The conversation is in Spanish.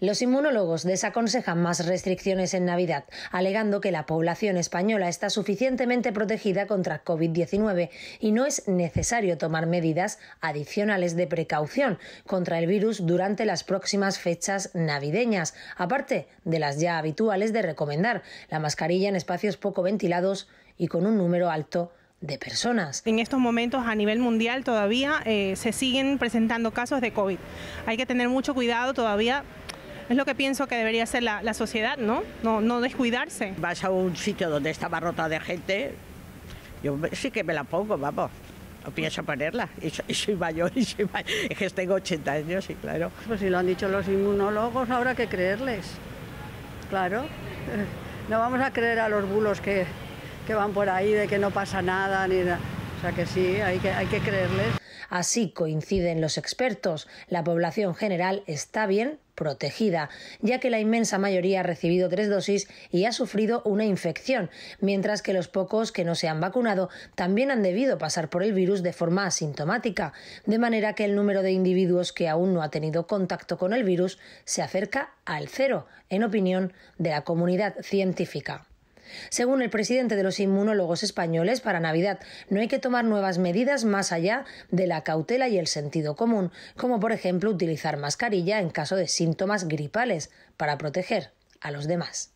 Los inmunólogos desaconsejan más restricciones en Navidad, alegando que la población española está suficientemente protegida contra COVID-19 y no es necesario tomar medidas adicionales de precaución contra el virus durante las próximas fechas navideñas, aparte de las ya habituales de recomendar la mascarilla en espacios poco ventilados y con un número alto de personas. En estos momentos a nivel mundial todavía eh, se siguen presentando casos de COVID. Hay que tener mucho cuidado todavía es lo que pienso que debería hacer la, sociedad, ¿no? ¿no? descuidarse. Vas a un sitio donde está barrota de gente, yo sí que me la pongo, vamos. No pienso ponerla. Y soy, mayor, y Es que tengo 80 años, y claro. Pues si lo han dicho los inmunólogos, habrá que creerles. Claro. No vamos a creer a los bulos que, que van por ahí de que no pasa nada ni nada. O sea que sí, hay que, Así coinciden los expertos. La población general está bien protegida, ya que la inmensa mayoría ha recibido tres dosis y ha sufrido una infección, mientras que los pocos que no se han vacunado también han debido pasar por el virus de forma asintomática, de manera que el número de individuos que aún no ha tenido contacto con el virus se acerca al cero, en opinión de la comunidad científica. Según el presidente de los inmunólogos españoles, para Navidad no hay que tomar nuevas medidas más allá de la cautela y el sentido común, como por ejemplo utilizar mascarilla en caso de síntomas gripales para proteger a los demás.